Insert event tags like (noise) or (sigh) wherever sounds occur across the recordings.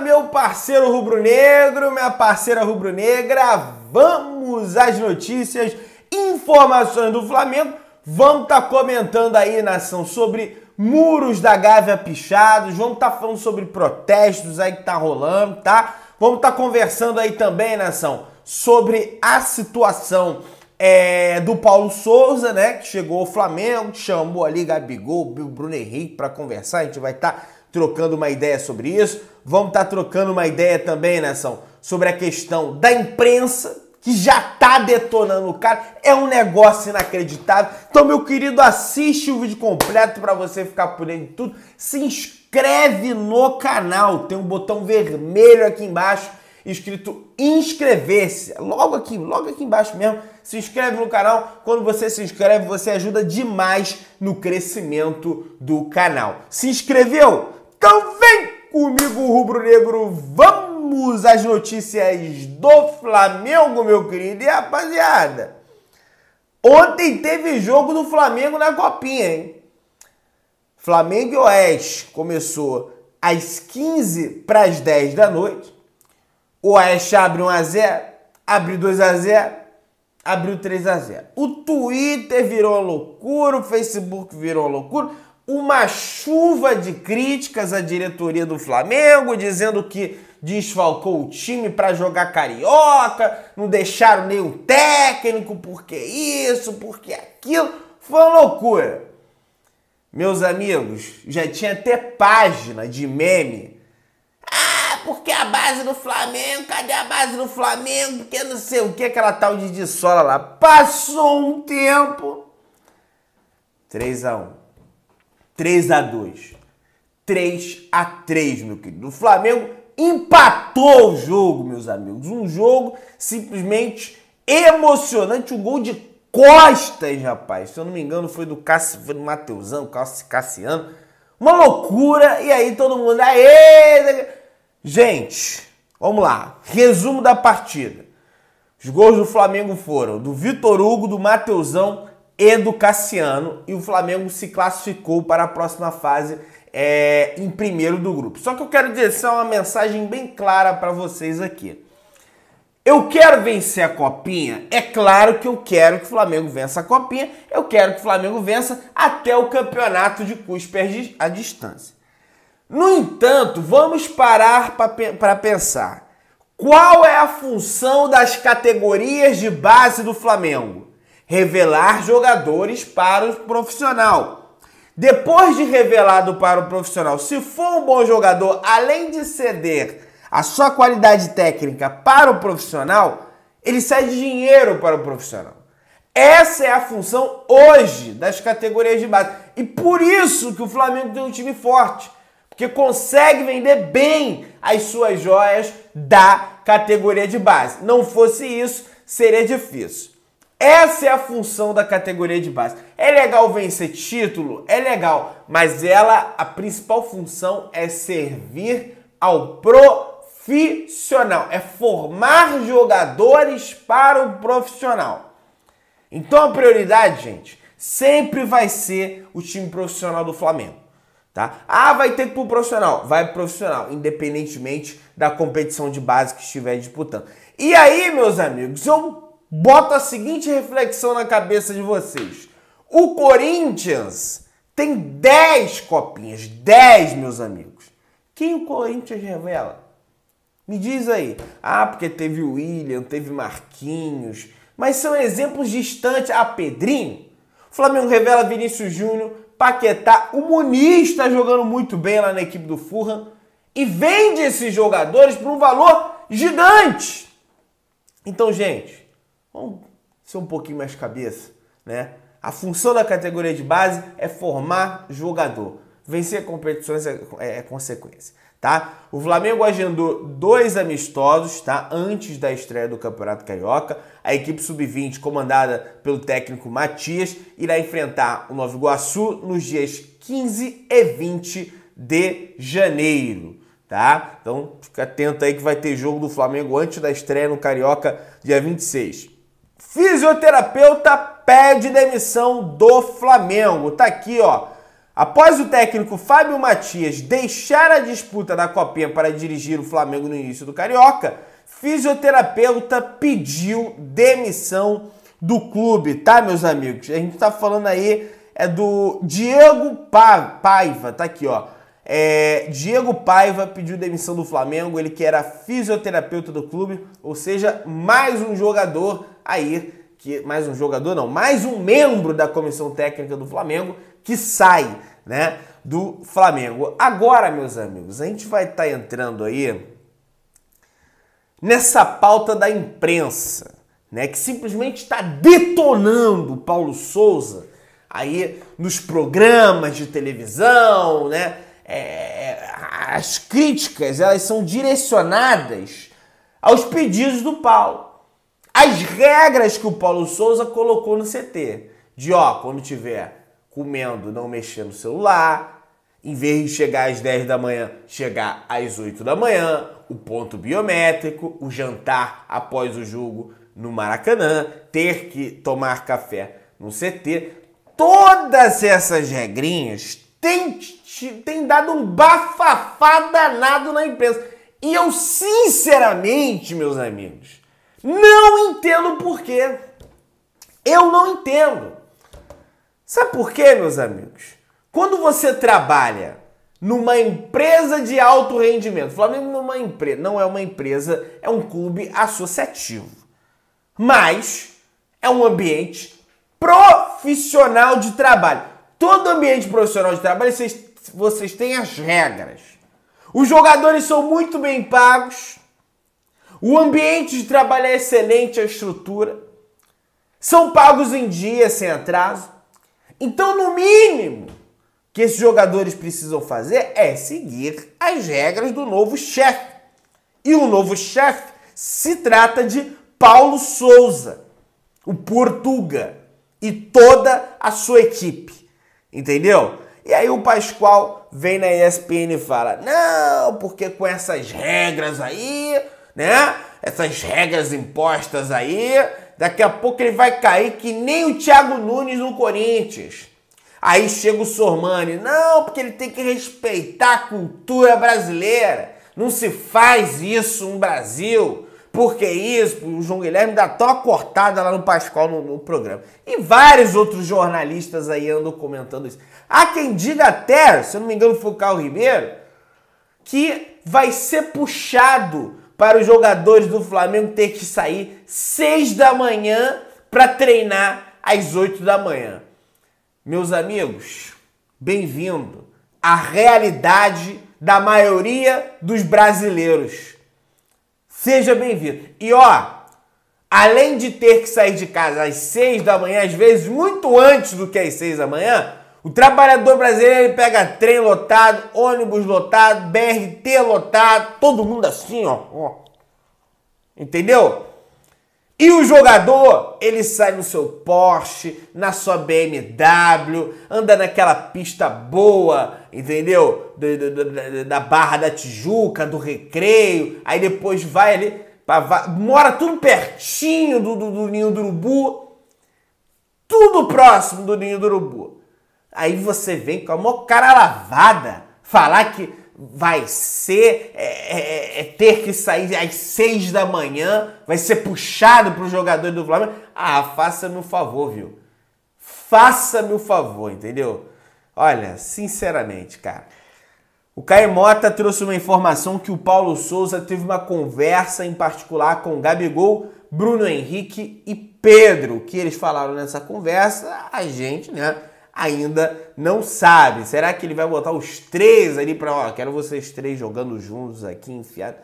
meu parceiro rubro-negro, minha parceira rubro-negra. Vamos às notícias, informações do Flamengo. Vamos estar tá comentando aí, nação, sobre muros da Gávea pichados. Vamos estar tá falando sobre protestos aí que tá rolando, tá? Vamos estar tá conversando aí também, nação, sobre a situação é, do Paulo Souza, né? Que chegou ao Flamengo, chamou ali Gabigol, Bruno Henrique para conversar. A gente vai estar tá trocando uma ideia sobre isso. Vamos estar tá trocando uma ideia também, nação, né, sobre a questão da imprensa, que já tá detonando o cara. É um negócio inacreditável. Então, meu querido, assiste o vídeo completo para você ficar por dentro de tudo. Se inscreve no canal. Tem um botão vermelho aqui embaixo escrito inscrever-se. É logo aqui, logo aqui embaixo mesmo. Se inscreve no canal. Quando você se inscreve, você ajuda demais no crescimento do canal. Se inscreveu? Então vem comigo, rubro-negro, vamos às notícias do Flamengo, meu querido. E rapaziada, ontem teve jogo do Flamengo na Copinha, hein? Flamengo e Oeste começou às 15 para as 10 da noite. O Oeste abre 1 a 0, abre 2 a 0, abriu 3 a 0. O Twitter virou loucura, o Facebook virou loucura uma chuva de críticas à diretoria do Flamengo, dizendo que desfalcou o time para jogar carioca, não deixaram nenhum técnico, porque isso, porque aquilo. Foi uma loucura. Meus amigos, já tinha até página de meme. Ah, porque a base do Flamengo, cadê a base do Flamengo? Porque não sei o que, aquela tal de Dissola lá. Passou um tempo. 3 a 1 3 a 2 3 a 3 meu querido. O Flamengo empatou o jogo, meus amigos. Um jogo simplesmente emocionante. Um gol de costas, rapaz. Se eu não me engano, foi do, Cassi, foi do Mateusão, Cassiano. Uma loucura. E aí todo mundo. Aê! Gente, vamos lá. Resumo da partida. Os gols do Flamengo foram do Vitor Hugo, do Mateusão Educaciano Cassiano e o Flamengo se classificou para a próxima fase é, em primeiro do grupo. Só que eu quero dizer é uma mensagem bem clara para vocês aqui. Eu quero vencer a copinha? É claro que eu quero que o Flamengo vença a copinha, eu quero que o Flamengo vença até o campeonato de cuspe à distância. No entanto, vamos parar para pensar. Qual é a função das categorias de base do Flamengo? revelar jogadores para o profissional. Depois de revelado para o profissional, se for um bom jogador, além de ceder a sua qualidade técnica para o profissional, ele cede dinheiro para o profissional. Essa é a função hoje das categorias de base. E por isso que o Flamengo tem um time forte, porque consegue vender bem as suas joias da categoria de base. Não fosse isso, seria difícil. Essa é a função da categoria de base. É legal vencer título? É legal, mas ela, a principal função é servir ao profissional, é formar jogadores para o profissional. Então a prioridade, gente, sempre vai ser o time profissional do Flamengo. Tá? Ah, vai ter que ir pro profissional. Vai pro profissional, independentemente da competição de base que estiver disputando. E aí, meus amigos, eu bota a seguinte reflexão na cabeça de vocês. O Corinthians tem 10 copinhas, 10, meus amigos. Quem o Corinthians revela? Me diz aí. Ah, porque teve o William, teve Marquinhos, mas são exemplos distantes. A ah, Pedrinho, o Flamengo revela Vinícius Júnior, Paquetá, o Muniz está jogando muito bem lá na equipe do Furran e vende esses jogadores por um valor gigante. Então, gente, Vamos ser um pouquinho mais cabeça, né? A função da categoria de base é formar jogador. Vencer competições é, é, é consequência, tá? O Flamengo agendou dois amistosos, tá? Antes da estreia do Campeonato Carioca. A equipe sub-20, comandada pelo técnico Matias, irá enfrentar o Nova Iguaçu nos dias 15 e 20 de janeiro tá? Então fica atento aí que vai ter jogo do Flamengo antes da estreia no Carioca, dia 26. Fisioterapeuta pede demissão do Flamengo. Tá aqui, ó. Após o técnico Fábio Matias deixar a disputa da Copinha para dirigir o Flamengo no início do Carioca, fisioterapeuta pediu demissão do clube, tá, meus amigos? A gente tá falando aí é do Diego pa Paiva, tá aqui, ó. É, Diego Paiva pediu demissão do Flamengo, ele que era fisioterapeuta do clube, ou seja, mais um jogador aí, que mais um jogador não, mais um membro da comissão técnica do Flamengo que sai, né, do Flamengo. Agora, meus amigos, a gente vai estar tá entrando aí nessa pauta da imprensa, né, que simplesmente está detonando Paulo Souza aí nos programas de televisão, né? é, as críticas elas são direcionadas aos pedidos do Paulo. As regras que o Paulo Souza colocou no CT, de ó, quando tiver comendo, não mexer no celular, em vez de chegar às 10 da manhã, chegar às 8 da manhã, o ponto biométrico, o jantar após o jogo no Maracanã, ter que tomar café no CT. Todas essas regrinhas têm tem dado um bafafá danado na imprensa. E eu, sinceramente, meus amigos, não entendo por quê. Eu não entendo. Sabe por quê, meus amigos? Quando você trabalha numa empresa de alto rendimento, Flamengo não é uma empresa, não é uma empresa, é um clube associativo. Mas é um ambiente profissional de trabalho. Todo ambiente profissional de trabalho, vocês vocês têm as regras. Os jogadores são muito bem pagos. O ambiente de trabalho é excelente, a estrutura. São pagos em dia, sem atraso. Então, no mínimo que esses jogadores precisam fazer é seguir as regras do novo chefe. E o novo chefe se trata de Paulo Souza, o Portuga, e toda a sua equipe. Entendeu? E aí o Pascoal vem na ESPN e fala: não, porque com essas regras aí, né? Essas regras impostas aí, daqui a pouco ele vai cair que nem o Thiago Nunes no Corinthians. Aí chega o Sormani, não, porque ele tem que respeitar a cultura brasileira. Não se faz isso no Brasil. Por que isso, o João Guilherme dá até cortada lá no Pascoal no, no, programa. E vários outros jornalistas aí andam comentando isso. Há quem diga até, se eu não me engano foi o Carlos Ribeiro, que vai ser puxado para os jogadores do Flamengo ter que sair seis da manhã para treinar às oito da manhã. Meus amigos, bem-vindo à realidade da maioria dos brasileiros. Seja bem-vindo. E ó, além de ter que sair de casa às 6 da manhã, às vezes muito antes do que às 6 da manhã, o trabalhador brasileiro pega trem lotado, ônibus lotado, BRT lotado, todo mundo assim, ó. ó. Entendeu? E o jogador, ele sai no seu Porsche, na sua BMW, anda naquela pista boa, entendeu? Da, Barra da Tijuca, do Recreio, aí depois vai ali, pra, mora tudo pertinho do, do, do ninho do urubu, tudo próximo do ninho do urubu. Aí você vem com a maior cara lavada, falar que vai ser é, é, é, é ter que sair às seis da manhã, vai ser puxado para o jogador do Flamengo. Ah, faça-me o um favor, viu? Faça-me o um favor, entendeu? Olha, sinceramente, cara. O Caio Mota trouxe uma informação que o Paulo Souza teve uma conversa em particular com o Gabigol, Bruno Henrique e Pedro. O que eles falaram nessa conversa, a gente, né? ainda não sabe. Será que ele vai botar os três ali para, ó, quero vocês três jogando juntos aqui, enfiado?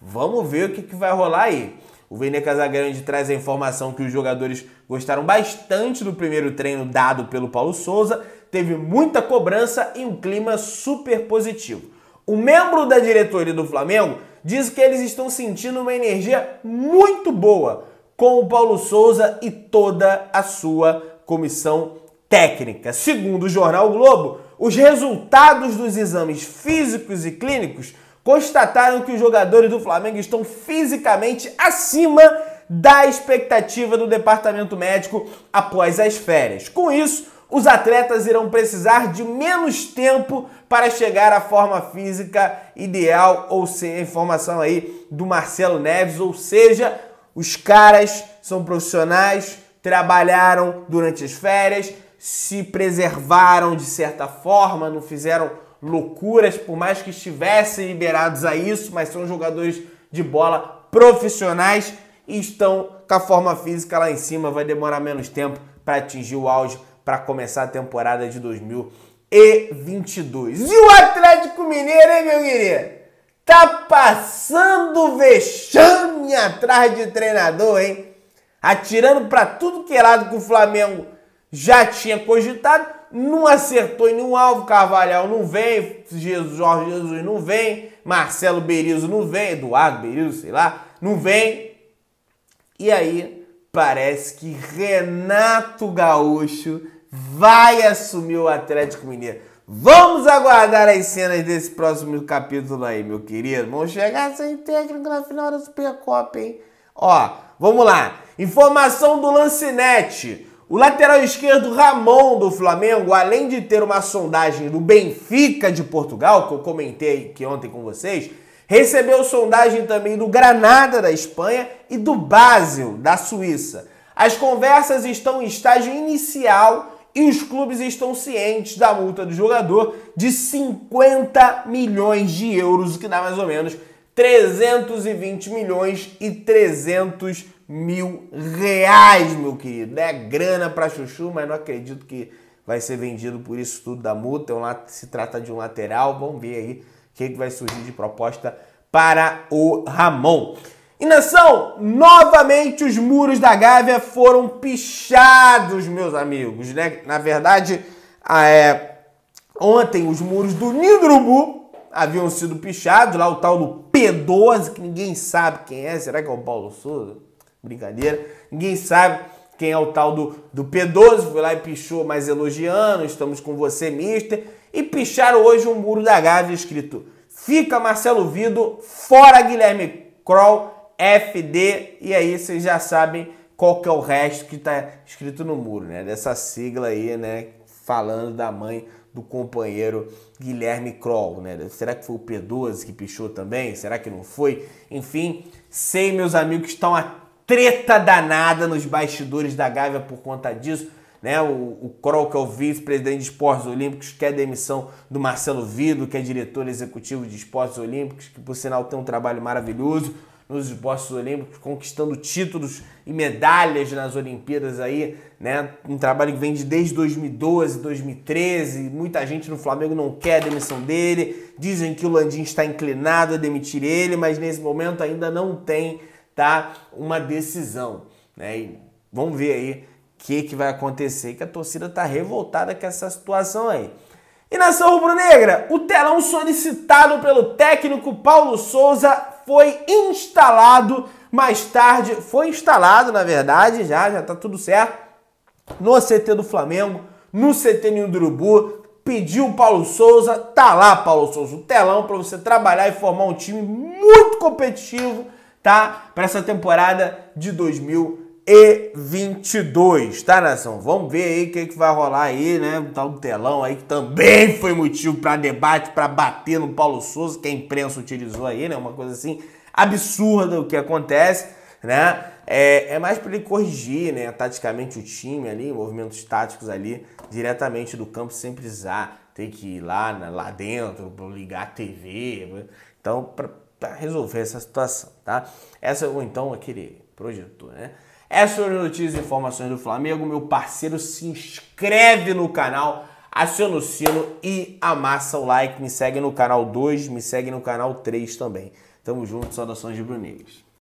Vamos ver o que, que vai rolar aí. O Vene Casagrande traz a informação que os jogadores gostaram bastante do primeiro treino dado pelo Paulo Souza, teve muita cobrança e um clima super positivo. O membro da diretoria do Flamengo diz que eles estão sentindo uma energia muito boa com o Paulo Souza e toda a sua comissão técnica. Segundo o jornal o Globo, os resultados dos exames físicos e clínicos constataram que os jogadores do Flamengo estão fisicamente acima da expectativa do departamento médico após as férias. Com isso, os atletas irão precisar de menos tempo para chegar à forma física ideal, ou seja, informação aí do Marcelo Neves, ou seja, os caras são profissionais, trabalharam durante as férias, se preservaram de certa forma, não fizeram loucuras, por mais que estivessem liberados a isso, mas são jogadores de bola profissionais e estão com a forma física lá em cima, vai demorar menos tempo para atingir o auge para começar a temporada de 2022. E o Atlético Mineiro, hein, meu querido? Tá passando vexame atrás de treinador, hein? Atirando para tudo que é lado com o Flamengo já tinha cogitado, não acertou em nenhum alvo, Carvalhal não vem, Jesus, Jorge Jesus não vem, Marcelo Berizzo não vem, Eduardo Berizzo, sei lá, não vem. E aí parece que Renato Gaúcho vai assumir o Atlético Mineiro. Vamos aguardar as cenas desse próximo capítulo aí, meu querido. Vamos chegar sem técnico na final da Supercopa, hein? Ó, vamos lá. Informação do Lancinete. O lateral esquerdo Ramon do Flamengo, além de ter uma sondagem do Benfica de Portugal, que eu comentei aqui ontem com vocês, recebeu sondagem também do Granada da Espanha e do Basel da Suíça. As conversas estão em estágio inicial e os clubes estão cientes da multa do jogador de 50 milhões de euros, o que dá mais ou menos 320 milhões e 300 milhões mil reais, meu querido. É grana para chuchu, mas não acredito que vai ser vendido por isso tudo da multa. É se trata de um lateral. Vamos ver aí o que é vai surgir de proposta para o Ramon. E nação, novamente os muros da Gávea foram pichados, meus amigos, né? Na verdade, é, ontem os muros do Ninho haviam sido pichados, lá o tal do P12, que ninguém sabe quem é, será que é o Paulo Souza? Brincadeira. Ninguém sabe quem é o tal do, do P12. Foi lá e pichou, mas elogiando. Estamos com você, mister. E picharam hoje um muro da Gávea escrito: Fica Marcelo Vido, fora Guilherme Kroll, FD. E aí vocês já sabem qual que é o resto que está escrito no muro, né? Dessa sigla aí, né? Falando da mãe do companheiro Guilherme Kroll, né? Será que foi o P12 que pichou também? Será que não foi? Enfim, sei, meus amigos, que estão atentos treta danada nos bastidores da Gávea por conta disso. Né? O, o Kroll, que é o vice-presidente de esportes olímpicos, quer demissão do Marcelo Vido, que é diretor executivo de esportes olímpicos, que por sinal tem um trabalho maravilhoso nos esportes olímpicos, conquistando títulos e medalhas nas Olimpíadas aí, né? Um trabalho que vem de desde 2012, 2013, muita gente no Flamengo não quer a demissão dele, dizem que o Landim está inclinado a demitir ele, mas nesse momento ainda não tem tá uma decisão. Né? E vamos ver aí o que, que vai acontecer, que a torcida tá revoltada com essa situação aí. E nação rubro-negra, o telão solicitado pelo técnico Paulo Souza foi instalado mais tarde, foi instalado na verdade, já já tá tudo certo, no CT do Flamengo, no CT Ninho do Urubu, pediu o Paulo Souza, tá lá Paulo Souza, o telão para você trabalhar e formar um time muito competitivo tá? Para essa temporada de 2022, tá, nação? Vamos ver aí o que, é que vai rolar aí, né? Tá um tal do telão aí que também (laughs) foi motivo para debate, para bater no Paulo Souza, que a imprensa utilizou aí, né? Uma coisa assim absurda o que acontece, né? É, é mais para ele corrigir, né, taticamente o time ali, movimentos táticos ali, diretamente do campo, sem precisar ter que ir lá, né, lá dentro, ligar a TV. Então, pra, para resolver essa situação, tá? Essa ou então aquele projetor, né? Essas são é as notícias e informações do Flamengo. Meu parceiro, se inscreve no canal, aciona o sino e amassa o like. Me segue no canal 2, me segue no canal 3 também. Tamo junto, saudações de Brunegras.